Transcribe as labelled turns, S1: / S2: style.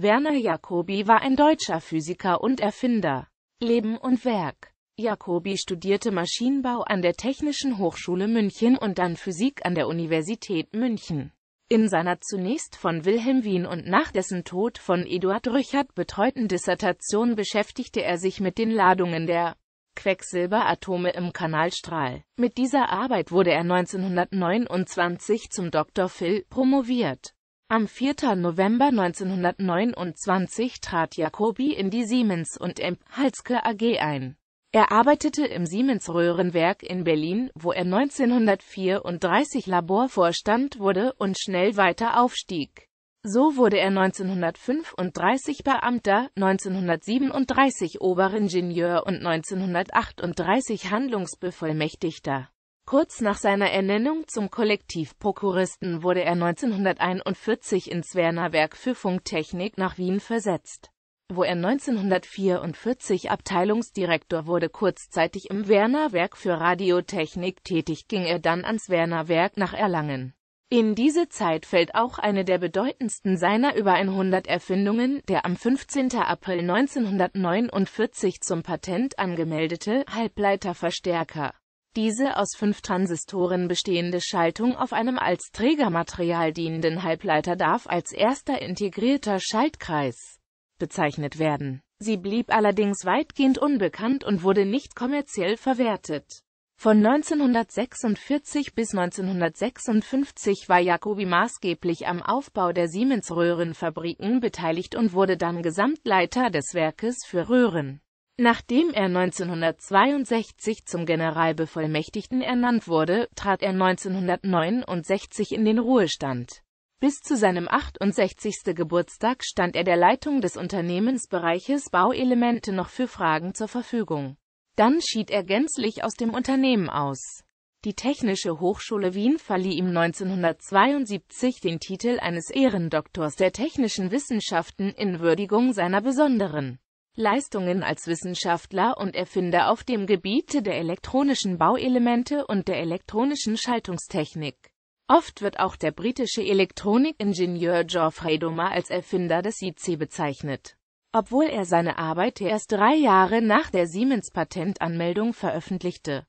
S1: Werner Jacobi war ein deutscher Physiker und Erfinder. Leben und Werk Jacobi studierte Maschinenbau an der Technischen Hochschule München und dann Physik an der Universität München. In seiner zunächst von Wilhelm Wien und nach dessen Tod von Eduard Rüchert betreuten Dissertation beschäftigte er sich mit den Ladungen der Quecksilberatome im Kanalstrahl. Mit dieser Arbeit wurde er 1929 zum Dr. Phil promoviert. Am 4. November 1929 trat Jacobi in die Siemens und M. Halske AG ein. Er arbeitete im Siemens-Röhrenwerk in Berlin, wo er 1934 Laborvorstand wurde und schnell weiter aufstieg. So wurde er 1935 Beamter, 1937 Oberingenieur und 1938 Handlungsbevollmächtigter. Kurz nach seiner Ernennung zum Kollektivprokuristen wurde er 1941 ins Werner Werk für Funktechnik nach Wien versetzt, wo er 1944 Abteilungsdirektor wurde. Kurzzeitig im Werner Werk für Radiotechnik tätig ging er dann ans Werner Werk nach Erlangen. In diese Zeit fällt auch eine der bedeutendsten seiner über 100 Erfindungen, der am 15. April 1949 zum Patent angemeldete Halbleiterverstärker. Diese aus fünf Transistoren bestehende Schaltung auf einem als Trägermaterial dienenden Halbleiter darf als erster integrierter Schaltkreis bezeichnet werden. Sie blieb allerdings weitgehend unbekannt und wurde nicht kommerziell verwertet. Von 1946 bis 1956 war Jacobi maßgeblich am Aufbau der Siemens-Röhrenfabriken beteiligt und wurde dann Gesamtleiter des Werkes für Röhren. Nachdem er 1962 zum Generalbevollmächtigten ernannt wurde, trat er 1969 in den Ruhestand. Bis zu seinem 68. Geburtstag stand er der Leitung des Unternehmensbereiches Bauelemente noch für Fragen zur Verfügung. Dann schied er gänzlich aus dem Unternehmen aus. Die Technische Hochschule Wien verlieh ihm 1972 den Titel eines Ehrendoktors der technischen Wissenschaften in Würdigung seiner besonderen Leistungen als Wissenschaftler und Erfinder auf dem Gebiete der elektronischen Bauelemente und der elektronischen Schaltungstechnik. Oft wird auch der britische Elektronikingenieur Geoffrey Domer als Erfinder des IC bezeichnet. Obwohl er seine Arbeit erst drei Jahre nach der Siemens-Patentanmeldung veröffentlichte